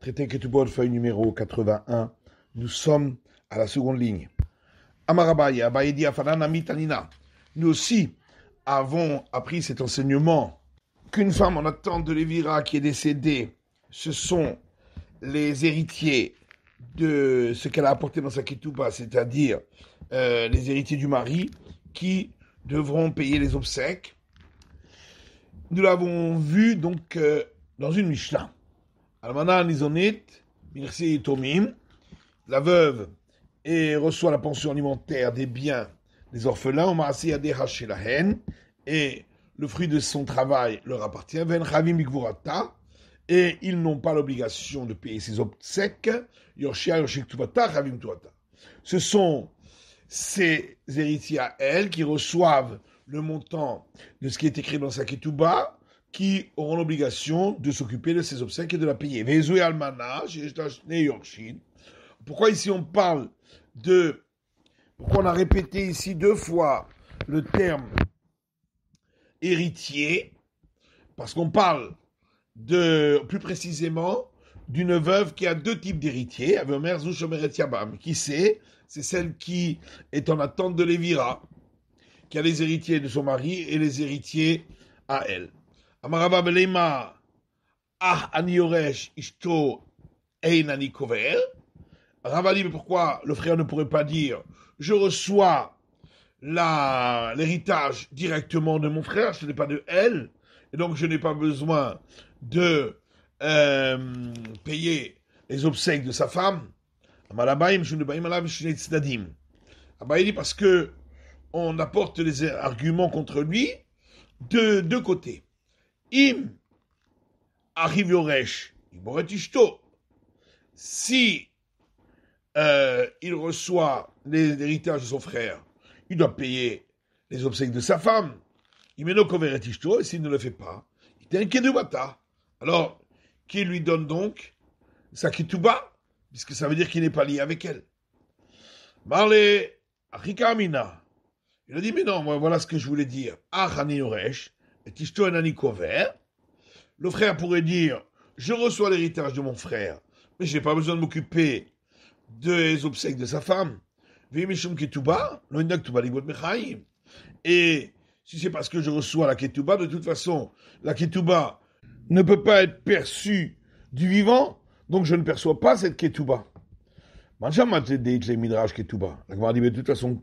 traité numéro 81. Nous sommes à la seconde ligne. Nous aussi avons appris cet enseignement qu'une femme en attente de l'évira qui est décédée, ce sont les héritiers de ce qu'elle a apporté dans sa Ketuba, c'est-à-dire euh, les héritiers du mari, qui devront payer les obsèques. Nous l'avons vu donc euh, dans une Mishnah. Almana Nizonit, Tomim, la veuve et reçoit la pension alimentaire des biens des orphelins, et le fruit de son travail leur appartient, Ven et ils n'ont pas l'obligation de payer ses obsèques, Ce sont ces héritiers à elle qui reçoivent le montant de ce qui est écrit dans sa kituba qui auront l'obligation de s'occuper de ses obsèques et de la payer. York, Pourquoi ici on parle de... Pourquoi on a répété ici deux fois le terme héritier Parce qu'on parle de, plus précisément, d'une veuve qui a deux types d'héritiers, qui c'est C'est celle qui est en attente de l'évira, qui a les héritiers de son mari et les héritiers à elle. אמר ah, mais pourquoi le frère ne pourrait pas dire, je reçois l'héritage directement de mon frère, ce n'est pas de elle, et donc je n'ai pas besoin de euh, payer les obsèques de sa femme. dit parce que on apporte les arguments contre lui de deux côtés. Im arrive Yoresh, Si il reçoit l'héritage de son frère, il doit payer les obsèques de sa femme. Il Imeno et s'il ne le fait pas, il est inquiet de Bata. Alors, qui lui donne donc sa kituba, puisque ça veut dire qu'il n'est pas lié avec elle. Il a dit, mais non, voilà ce que je voulais dire. Ah, Yoresh, le frère pourrait dire, je reçois l'héritage de mon frère, mais je n'ai pas besoin de m'occuper des obsèques de sa femme. Et si c'est parce que je reçois la ketuba, de toute façon, la ketuba ne peut pas être perçue du vivant, donc je ne perçois pas cette ketuba. La dit, de toute façon,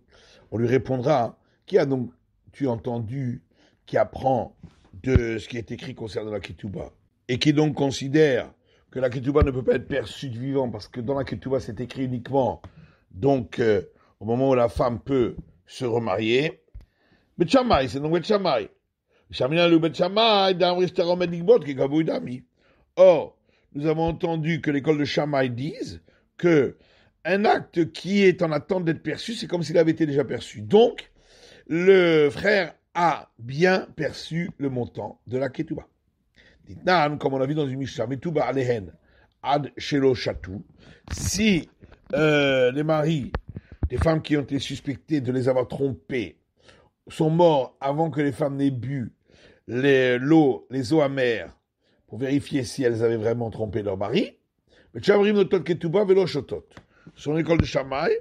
on lui répondra, qui a donc tu entendu qui apprend de ce qui est écrit concernant la Kituba et qui donc considère que la Kituba ne peut pas être perçue de vivant, parce que dans la Kituba c'est écrit uniquement, donc, euh, au moment où la femme peut se remarier, Betchamay, c'est donc dami. Or, nous avons entendu que l'école de chamaï dise que un acte qui est en attente d'être perçu, c'est comme s'il avait été déjà perçu. Donc, le frère a bien perçu le montant de la Ketuba. Ditnan, comme on a vu dans une bas, ad shelo Chatou, Si euh, les maris des femmes qui ont été suspectées de les avoir trompées sont morts avant que les femmes n'aient bu les, l'eau, les eaux amères pour vérifier si elles avaient vraiment trompé leur mari. Mais Chabrim Ketuba Velo Sur l'école de Shamaï,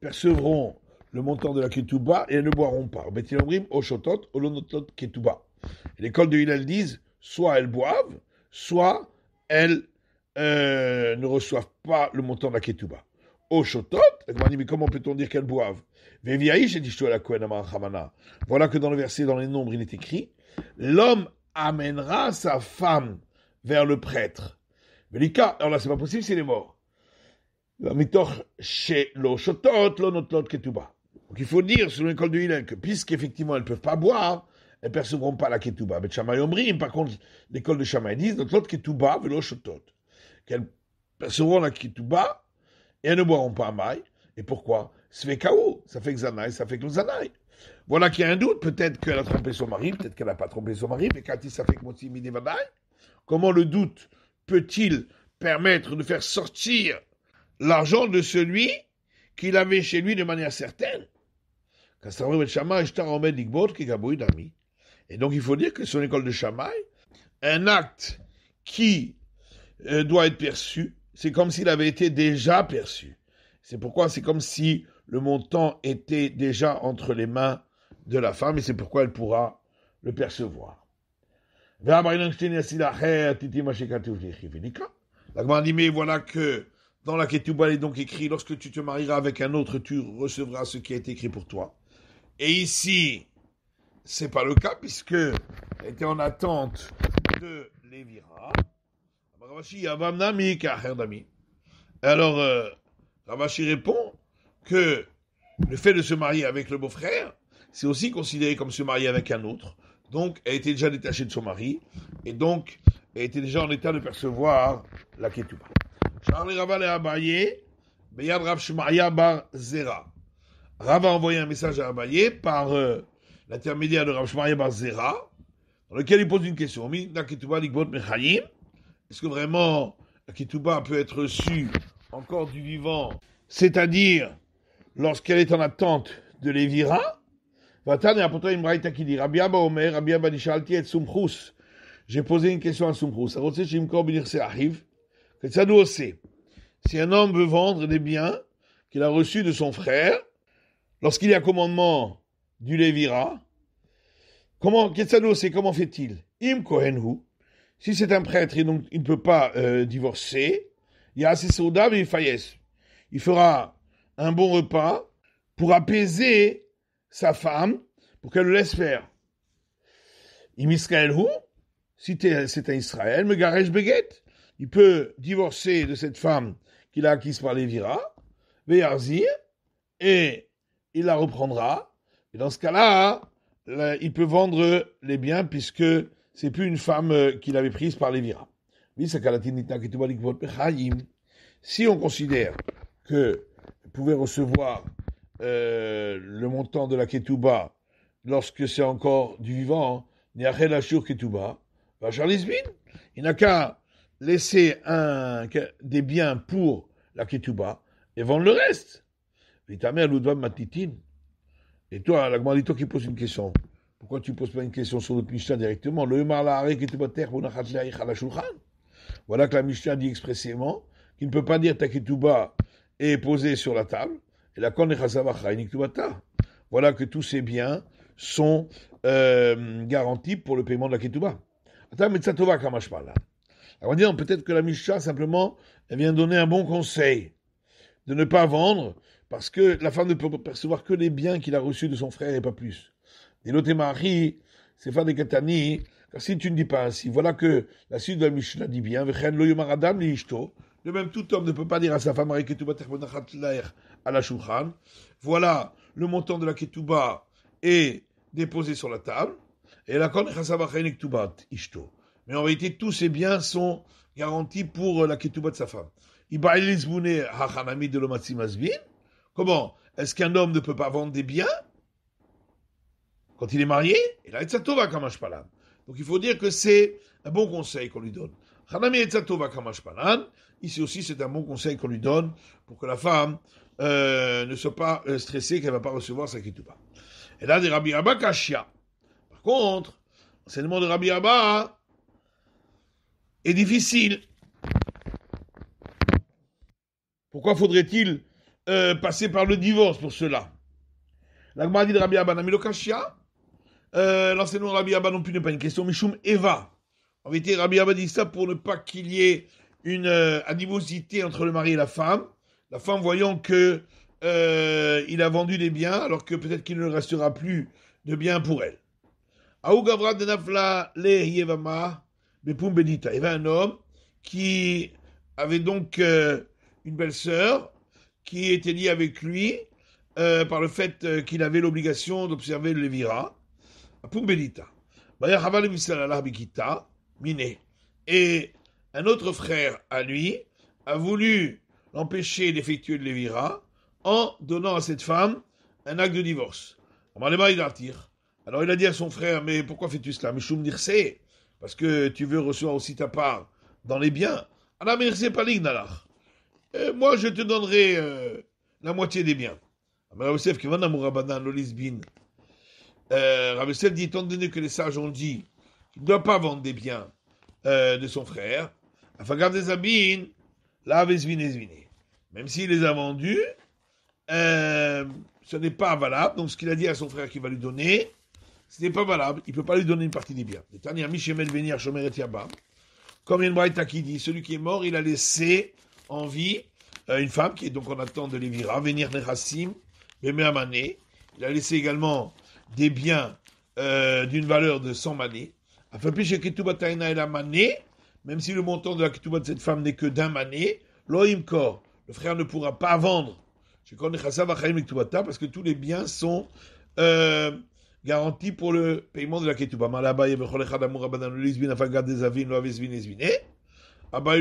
percevront le montant de la ketouba et elles ne boiront pas. Betilomrim, Oshotot, L'école de Hillel disent soit elles boivent, soit elles euh, ne reçoivent pas le montant de la ketouba. Oshotot, mais comment peut-on dire qu'elles boivent Voilà que dans le verset, dans les nombres, il est écrit L'homme amènera sa femme vers le prêtre. alors là, c'est pas possible, c'est les morts. Mitoch chez l'onotlot donc il faut dire, selon l'école de Hillel, que puisqu'effectivement elles ne peuvent pas boire, elles ne percevront pas la ketouba. Mais Shammai par contre, l'école de Shammai dit, notre autre ketouba, veloche tot. Qu'elles percevront la ketouba et elles ne boiront pas maï. Et pourquoi Ça fait chaos, ça fait Zanaï, ça fait Zanaï. Voilà qu'il y a un doute, peut-être qu'elle a trompé son mari, peut-être qu'elle n'a pas trompé son mari, mais quand il s'affecte comment le doute peut-il permettre de faire sortir l'argent de celui qu'il avait chez lui de manière certaine et donc, il faut dire que sur l'école de Shammai, un acte qui euh, doit être perçu, c'est comme s'il avait été déjà perçu. C'est pourquoi c'est comme si le montant était déjà entre les mains de la femme, et c'est pourquoi elle pourra le percevoir. La dit, mais voilà que dans la Ketubah, est donc écrit, lorsque tu te marieras avec un autre, tu recevras ce qui a été écrit pour toi. Et ici, c'est pas le cas puisque elle était en attente de Lévira. Alors, euh, Ravachi répond que le fait de se marier avec le beau-frère, c'est aussi considéré comme se marier avec un autre. Donc, elle était déjà détachée de son mari, et donc, elle était déjà en état de percevoir la ketouba. Raval Abaye, Beyad Rav Bar Zera. Rav a envoyé un message à Abayé par euh, l'intermédiaire de Rav Shmaria Barzera, dans lequel il pose une question. Est-ce que vraiment la peut être reçue encore du vivant, c'est-à-dire lorsqu'elle est en attente de l'Evira j'ai posé une question à Sumchus. Ben si un homme veut vendre des biens qu'il a reçus de son frère, Lorsqu'il y a commandement du Lévira, comment, comment fait-il Im Kohenhu, si c'est un prêtre, et donc, il ne peut pas euh, divorcer. Il y a Il fera un bon repas pour apaiser sa femme, pour qu'elle le laisse faire. Im si c'est un Israël, me Il peut divorcer de cette femme qu'il a acquise par Lévira, Veyarzir, et il la reprendra. Et dans ce cas-là, il peut vendre les biens puisque c'est plus une femme euh, qu'il avait prise par Lévira. Si on considère que pouvait recevoir euh, le montant de la ketouba lorsque c'est encore du vivant, hein, bah, Il n'a qu'à laisser un, des biens pour la ketouba et vendre le reste. Et ta mère, matitine. Et toi, la dit, toi qui poses une question. Pourquoi tu ne poses pas une question sur notre Mishnah directement Le Voilà que la Mishnah dit expressément qu'il ne peut pas dire ta ketouba est posée sur la table. Et la Voilà que tous ces biens sont euh, garantis pour le paiement de la Attends, ketouba. Hein. Alors on dit, peut-être que la Mishnah simplement elle vient donner un bon conseil de ne pas vendre parce que la femme ne peut percevoir que les biens qu'il a reçus de son frère et pas plus. Dilote Marie, c'est fin de Katani, car si tu ne dis pas ainsi, voilà que la suite de la Mishnah dit bien, de même tout homme ne peut pas dire à sa femme, à la Shulchan, voilà le montant de la Ketouba est déposé sur la table, et la Ishto. Mais en réalité, tous ces biens sont garantis pour la Ketouba de sa femme. de Comment Est-ce qu'un homme ne peut pas vendre des biens quand il est marié Et a Donc il faut dire que c'est un bon conseil qu'on lui donne. Hanami Ici aussi, c'est un bon conseil qu'on lui donne pour que la femme euh, ne soit pas euh, stressée qu'elle ne va pas recevoir sa kituba. Et là, des Rabbi Abba Kashia. Par contre, l'enseignement de Rabbi Abba est difficile. Pourquoi faudrait-il euh, passer par le divorce pour cela. La dit de Rabbi Abba euh, l'enseignement de Rabbi Abba non plus n'est pas une question, Mishum Eva. En vérité, Rabbi Abba dit ça pour ne pas qu'il y ait une euh, animosité entre le mari et la femme. La femme voyant que euh, il a vendu des biens, alors que peut-être qu'il ne restera plus de biens pour elle. Aougavra de Nafla le Yevama Bepum Benita. Il y avait un homme qui avait donc une belle sœur, qui était lié avec lui euh, par le fait euh, qu'il avait l'obligation d'observer le Lévira pour Et un autre frère à lui a voulu l'empêcher d'effectuer le Lévira en donnant à cette femme un acte de divorce. Alors il a dit à son frère, mais pourquoi fais-tu cela Parce que tu veux recevoir aussi ta part dans les biens. Alors, mais c'est pas et moi, je te donnerai euh, la moitié des biens. Ah, Rabbi Yosef, qui euh, Rabbi Yosef dit, étant donné que les sages ont dit qu'il ne doit pas vendre des biens euh, de son frère, afin garder des abines, la Même s'il les a vendus, ce n'est pas valable. Donc, ce qu'il a dit à son frère qu'il va lui donner, ce n'est pas valable. Il ne peut pas lui donner une partie des biens. Comme il y a une qui dit, celui qui est mort, il a laissé en vie euh, une femme qui est donc en attente de l'évira, venir Nechassim, mané. Il a laissé également des biens euh, d'une valeur de 100 manées. Afin que la mané, même si le montant de la ketouba de cette femme n'est que d'un mané, kor le frère ne pourra pas vendre. Parce que tous les biens sont euh, garantis pour le paiement de la ketouba.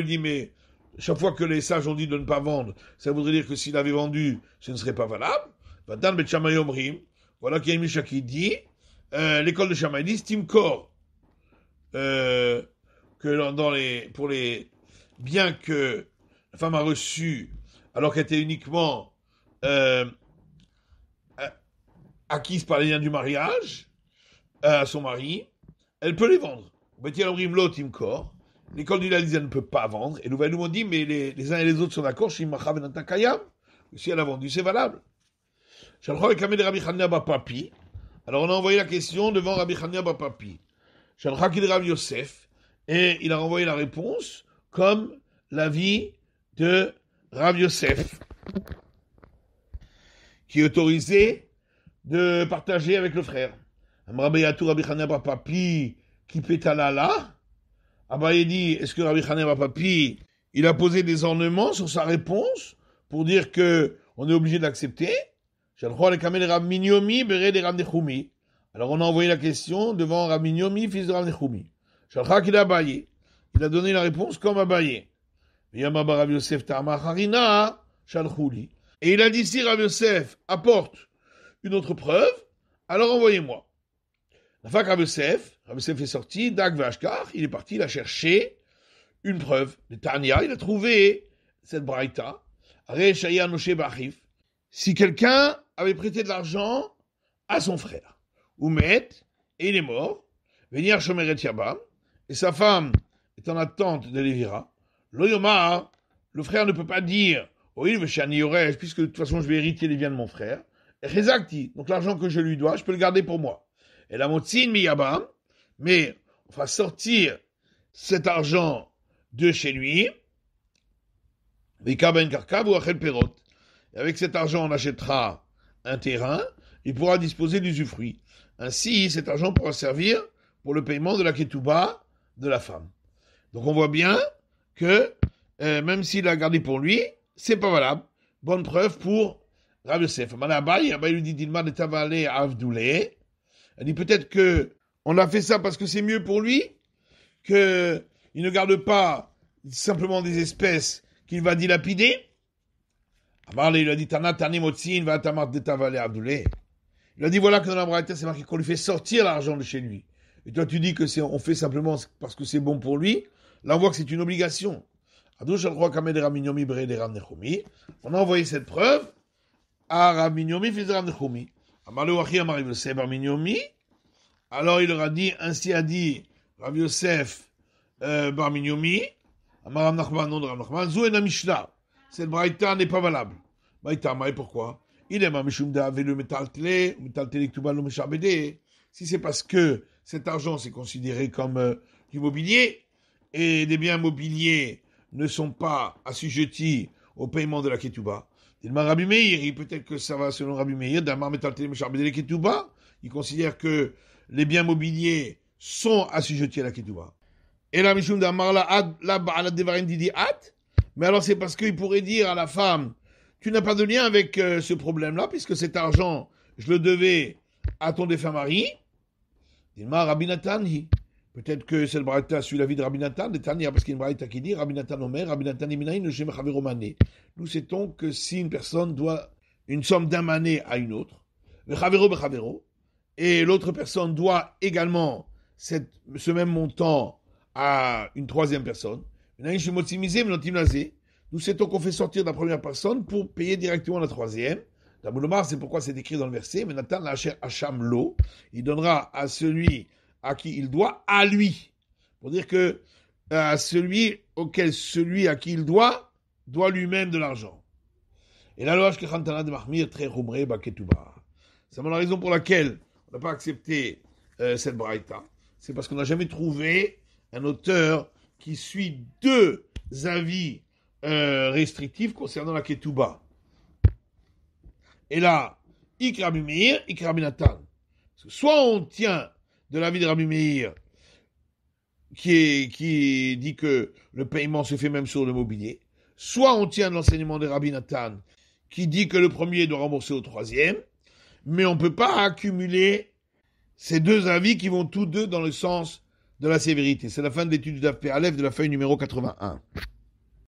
dit, mais chaque fois que les sages ont dit de ne pas vendre, ça voudrait dire que s'il avait vendu, ce ne serait pas valable. Vadan bechamayomrim, voilà qu'il y a Misha qui dit, euh, l'école de Chama dit, Stimkor, euh, que dans les, pour les, bien que la femme a reçu, alors qu'elle était uniquement euh, acquise par les liens du mariage, à son mari, elle peut les vendre. Bechamayomrim Omrim L'école du Lalizia ne peut pas vendre. Et nous, nous dit, mais les, uns et les autres sont d'accord, Si elle a vendu, c'est valable. Alors on a envoyé la question devant Rabbi Chania Bapapi. Yosef. Et il a envoyé la réponse comme l'avis de Rabbi Yosef, qui est autorisé de partager avec le frère. Yatou, Rabbi Chania Bapapi, qui là. Abaye ah dit, est-ce que Rabbi Hanem Papi, il a posé des ornements sur sa réponse pour dire que on est obligé l'accepter. Alors on a envoyé la question devant Rabbi fils de Rabbi il a baillé. Il a donné la réponse comme Abaye. Et il a dit si Rabbi Yosef apporte une autre preuve, alors envoyez-moi. La fac Rabbi Yosef, Rabbi ah, s'est fait sorti, Dag il est parti, il a cherché une preuve. Le Tania, il a trouvé cette braïta. Si quelqu'un avait prêté de l'argent à son frère, ou met, et il est mort, venir Shomeret Yabam, et sa femme est en attente de l'Evira, le frère ne peut pas dire, oh il veut puisque de toute façon je vais hériter les biens de mon frère. donc l'argent que je lui dois, je peux le garder pour moi. Et la motine miyabam, mais on va sortir cet argent de chez lui, ben et avec cet argent, on achètera un terrain, il pourra disposer d'usufruits. Ainsi, cet argent pourra servir pour le paiement de la ketouba de la femme. Donc on voit bien que euh, même s'il l'a gardé pour lui, c'est pas valable. Bonne preuve pour Rav Yosef. dit Elle dit peut-être que on a fait ça parce que c'est mieux pour lui, qu'il ne garde pas simplement des espèces qu'il va dilapider. il a dit, Il a dit, voilà que dans la c'est marqué qu'on lui fait sortir l'argent de chez lui. Et toi, tu dis que c'est, on fait simplement parce que c'est bon pour lui. Là, on voit que c'est une obligation. On a envoyé cette preuve à Raminomi, fils de alors il leur a dit, ainsi a dit Rav Yosef euh, Bar Minyomi, Amaram Nachman, non de Rav Nachman, et Mishnah. Cette braïta n'est pas valable. Braïta, mais pourquoi Il est Mamishum le Metaltele, Metaltele ktuba lo Meshabede. Si c'est parce que cet argent c'est considéré comme du euh, mobilier, et des biens mobiliers ne sont pas assujettis au paiement de la Ketouba, il m'a Rabbi Meir, peut-être que ça va selon Rabbi Meir, Damar Metaltele la Ketouba, il considère que les biens mobiliers sont assujettis à la ketouba. Et la Mishum d'Amarla ad la devarim didi at. Mais alors c'est parce qu'il pourrait dire à la femme, tu n'as pas de lien avec euh, ce problème-là, puisque cet argent, je le devais à ton défunt mari. Dilma rabbinatani. Peut-être que c'est le braïta suit vie de Rabinatan, de parce qu'il y a une braïta qui dit Rabinatan Omer, Rabinatan Iminaï, Romane. Nous sait-on que si une personne doit une somme d'un mané à une autre, Chavero et l'autre personne doit également ce même montant à une troisième personne, nous c'est qu'on fait sortir la première personne pour payer directement la troisième. c'est pourquoi c'est écrit dans le verset, mais Nathan chère à lo, il donnera à celui à qui il doit, à lui. Pour dire que euh, à celui auquel celui à qui il doit, doit lui-même de l'argent. Et la loi de très C'est la raison pour laquelle on n'a pas accepté euh, cette braïta, c'est parce qu'on n'a jamais trouvé un auteur qui suit deux avis euh, restrictifs concernant la Ketouba. Et là, Ikramimir, Ikraminatan. Soit on tient de l'avis de Rabbi Meir, qui, qui dit que le paiement se fait même sur le mobilier, soit on tient de l'enseignement de Rabbi Nathan, qui dit que le premier doit rembourser au troisième, mais on ne peut pas accumuler ces deux avis qui vont tous deux dans le sens de la sévérité. C'est la fin de l'étude du de la feuille numéro 81.